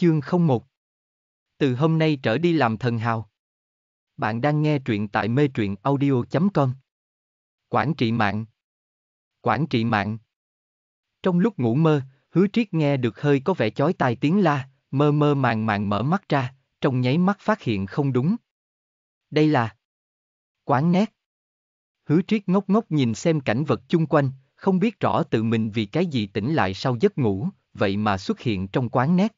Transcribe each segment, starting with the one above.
Chương 01 Từ hôm nay trở đi làm thần hào. Bạn đang nghe truyện tại mê truyện audio.com Quản trị mạng Quản trị mạng Trong lúc ngủ mơ, hứa triết nghe được hơi có vẻ chói tai tiếng la, mơ mơ màng màng mở mắt ra, trong nháy mắt phát hiện không đúng. Đây là Quán nét Hứa triết ngốc ngốc nhìn xem cảnh vật chung quanh, không biết rõ tự mình vì cái gì tỉnh lại sau giấc ngủ, vậy mà xuất hiện trong quán nét.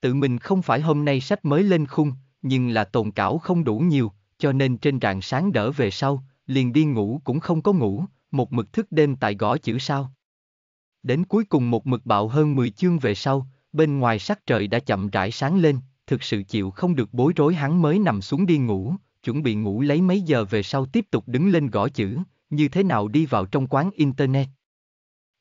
Tự mình không phải hôm nay sách mới lên khung, nhưng là tồn cảo không đủ nhiều, cho nên trên rạng sáng đỡ về sau, liền đi ngủ cũng không có ngủ, một mực thức đêm tại gõ chữ sao. Đến cuối cùng một mực bạo hơn 10 chương về sau, bên ngoài sắc trời đã chậm rãi sáng lên, thực sự chịu không được bối rối hắn mới nằm xuống đi ngủ, chuẩn bị ngủ lấy mấy giờ về sau tiếp tục đứng lên gõ chữ, như thế nào đi vào trong quán Internet.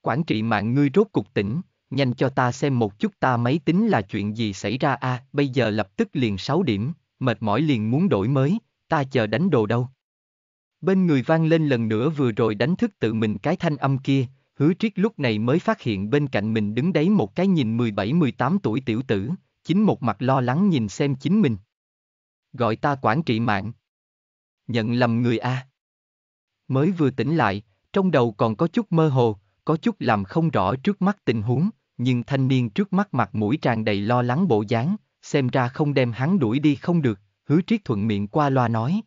Quản trị mạng ngươi rốt cục tỉnh, nhanh cho ta xem một chút ta máy tính là chuyện gì xảy ra a, à, bây giờ lập tức liền 6 điểm, mệt mỏi liền muốn đổi mới, ta chờ đánh đồ đâu. Bên người vang lên lần nữa vừa rồi đánh thức tự mình cái thanh âm kia, hứa triết lúc này mới phát hiện bên cạnh mình đứng đấy một cái nhìn 17-18 tuổi tiểu tử, chính một mặt lo lắng nhìn xem chính mình. Gọi ta quản trị mạng. Nhận lầm người A. Mới vừa tỉnh lại, trong đầu còn có chút mơ hồ, có chút làm không rõ trước mắt tình huống, nhưng thanh niên trước mắt mặt mũi tràn đầy lo lắng bộ dáng, xem ra không đem hắn đuổi đi không được, hứa triết thuận miệng qua loa nói.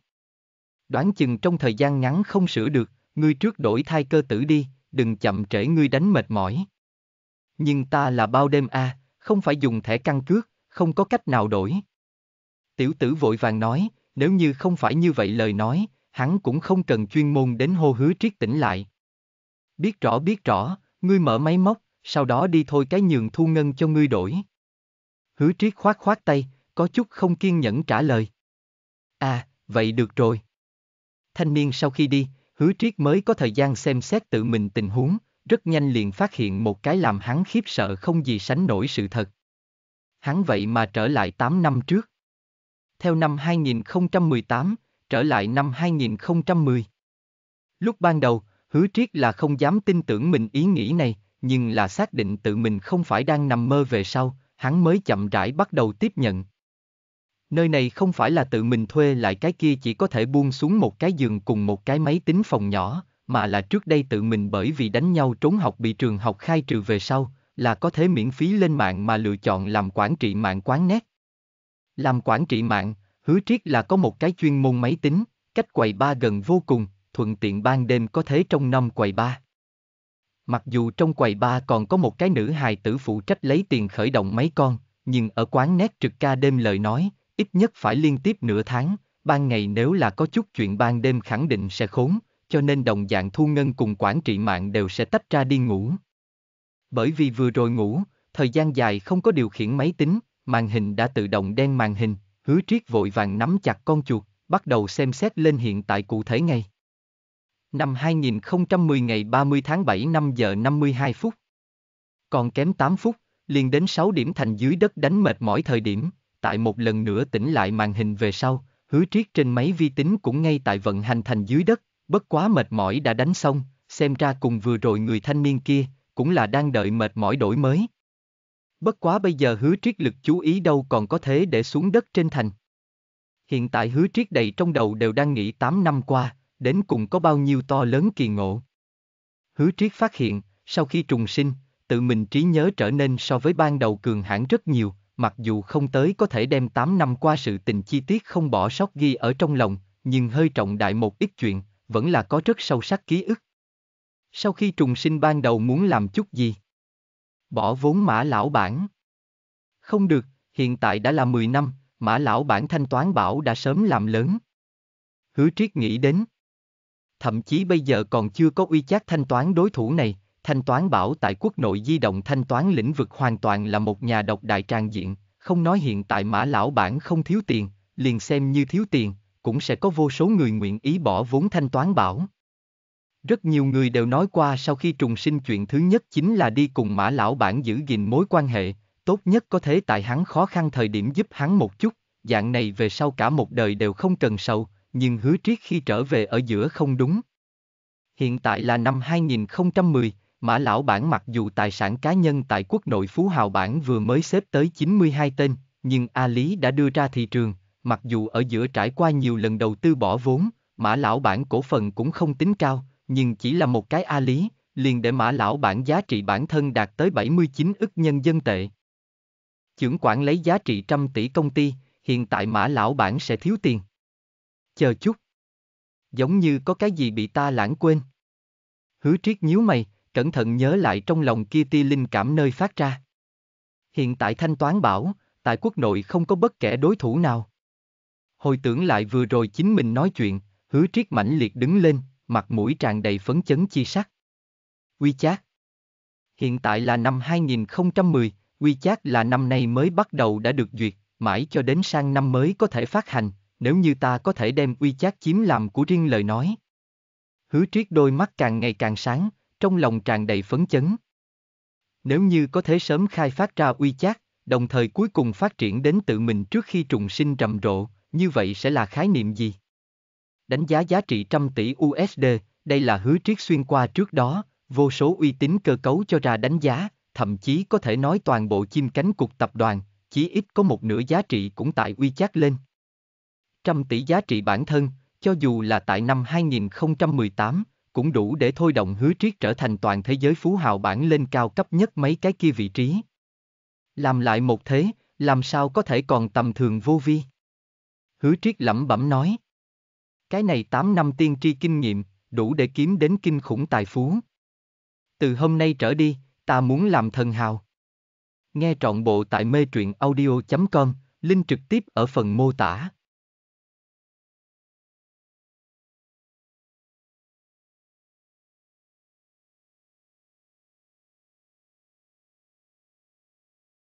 Đoán chừng trong thời gian ngắn không sửa được, ngươi trước đổi thai cơ tử đi, đừng chậm trễ ngươi đánh mệt mỏi. Nhưng ta là bao đêm a, à, không phải dùng thẻ căn cước, không có cách nào đổi. Tiểu tử vội vàng nói, nếu như không phải như vậy lời nói, hắn cũng không cần chuyên môn đến hô hứa triết tỉnh lại. Biết rõ biết rõ, ngươi mở máy móc, sau đó đi thôi cái nhường thu ngân cho ngươi đổi. Hứa triết khoát khoát tay, có chút không kiên nhẫn trả lời. À, vậy được rồi. Thanh niên sau khi đi, hứa triết mới có thời gian xem xét tự mình tình huống, rất nhanh liền phát hiện một cái làm hắn khiếp sợ không gì sánh nổi sự thật. Hắn vậy mà trở lại 8 năm trước. Theo năm 2018, trở lại năm 2010. Lúc ban đầu, hứa triết là không dám tin tưởng mình ý nghĩ này, nhưng là xác định tự mình không phải đang nằm mơ về sau, hắn mới chậm rãi bắt đầu tiếp nhận. Nơi này không phải là tự mình thuê lại cái kia chỉ có thể buông xuống một cái giường cùng một cái máy tính phòng nhỏ, mà là trước đây tự mình bởi vì đánh nhau trốn học bị trường học khai trừ về sau, là có thể miễn phí lên mạng mà lựa chọn làm quản trị mạng quán nét. Làm quản trị mạng, hứa triết là có một cái chuyên môn máy tính, cách quầy ba gần vô cùng, thuận tiện ban đêm có thế trong năm quầy ba Mặc dù trong quầy ba còn có một cái nữ hài tử phụ trách lấy tiền khởi động mấy con, nhưng ở quán nét trực ca đêm lời nói, ít nhất phải liên tiếp nửa tháng, ban ngày nếu là có chút chuyện ban đêm khẳng định sẽ khốn, cho nên đồng dạng thu ngân cùng quản trị mạng đều sẽ tách ra đi ngủ. Bởi vì vừa rồi ngủ, thời gian dài không có điều khiển máy tính, màn hình đã tự động đen màn hình, hứa triết vội vàng nắm chặt con chuột, bắt đầu xem xét lên hiện tại cụ thể ngay năm 2010 ngày 30 tháng 7 5 giờ 52 phút. Còn kém 8 phút, liền đến 6 điểm thành dưới đất đánh mệt mỏi thời điểm, tại một lần nữa tỉnh lại màn hình về sau, hứa triết trên máy vi tính cũng ngay tại vận hành thành dưới đất, bất quá mệt mỏi đã đánh xong, xem ra cùng vừa rồi người thanh niên kia, cũng là đang đợi mệt mỏi đổi mới. Bất quá bây giờ hứa triết lực chú ý đâu còn có thế để xuống đất trên thành. Hiện tại hứa triết đầy trong đầu đều đang nghĩ 8 năm qua, đến cùng có bao nhiêu to lớn kỳ ngộ. Hứa triết phát hiện, sau khi trùng sinh, tự mình trí nhớ trở nên so với ban đầu cường hãn rất nhiều, mặc dù không tới có thể đem 8 năm qua sự tình chi tiết không bỏ sót ghi ở trong lòng, nhưng hơi trọng đại một ít chuyện, vẫn là có rất sâu sắc ký ức. Sau khi trùng sinh ban đầu muốn làm chút gì? Bỏ vốn mã lão bản. Không được, hiện tại đã là 10 năm, mã lão bản thanh toán bảo đã sớm làm lớn. Hứa triết nghĩ đến, thậm chí bây giờ còn chưa có uy chắc thanh toán đối thủ này, thanh toán bảo tại quốc nội di động thanh toán lĩnh vực hoàn toàn là một nhà độc đại trang diện, không nói hiện tại mã lão bản không thiếu tiền, liền xem như thiếu tiền, cũng sẽ có vô số người nguyện ý bỏ vốn thanh toán bảo. Rất nhiều người đều nói qua sau khi trùng sinh chuyện thứ nhất chính là đi cùng mã lão bản giữ gìn mối quan hệ, tốt nhất có thể tại hắn khó khăn thời điểm giúp hắn một chút, dạng này về sau cả một đời đều không cần sầu, nhưng hứa triết khi trở về ở giữa không đúng. Hiện tại là năm 2010, Mã Lão Bản mặc dù tài sản cá nhân tại quốc nội Phú Hào Bản vừa mới xếp tới 92 tên, nhưng A Lý đã đưa ra thị trường, mặc dù ở giữa trải qua nhiều lần đầu tư bỏ vốn, Mã Lão Bản cổ phần cũng không tính cao, nhưng chỉ là một cái A Lý, liền để Mã Lão Bản giá trị bản thân đạt tới 79 ức nhân dân tệ. Chưởng quản lấy giá trị trăm tỷ công ty, hiện tại Mã Lão Bản sẽ thiếu tiền chờ chút. Giống như có cái gì bị ta lãng quên. Hứa triết nhíu mày, cẩn thận nhớ lại trong lòng kia tia linh cảm nơi phát ra. Hiện tại thanh toán bảo, tại quốc nội không có bất kể đối thủ nào. Hồi tưởng lại vừa rồi chính mình nói chuyện, hứa triết mãnh liệt đứng lên, mặt mũi tràn đầy phấn chấn chi sắc. quy chát, Hiện tại là năm 2010, quy chát là năm nay mới bắt đầu đã được duyệt, mãi cho đến sang năm mới có thể phát hành, nếu như ta có thể đem uy chát chiếm làm của riêng lời nói. Hứa triết đôi mắt càng ngày càng sáng, trong lòng tràn đầy phấn chấn. Nếu như có thể sớm khai phát ra uy chát, đồng thời cuối cùng phát triển đến tự mình trước khi trùng sinh rầm rộ, như vậy sẽ là khái niệm gì? Đánh giá giá trị trăm tỷ USD, đây là hứa triết xuyên qua trước đó, vô số uy tín cơ cấu cho ra đánh giá, thậm chí có thể nói toàn bộ chim cánh cục tập đoàn, chí ít có một nửa giá trị cũng tại uy chát lên trăm tỷ giá trị bản thân, cho dù là tại năm 2018, cũng đủ để thôi động hứa triết trở thành toàn thế giới phú hào bản lên cao cấp nhất mấy cái kia vị trí. Làm lại một thế, làm sao có thể còn tầm thường vô vi? Hứa triết lẩm bẩm nói. Cái này 8 năm tiên tri kinh nghiệm, đủ để kiếm đến kinh khủng tài phú. Từ hôm nay trở đi, ta muốn làm thần hào. Nghe trọn bộ tại mê truyện audio.com, link trực tiếp ở phần mô tả.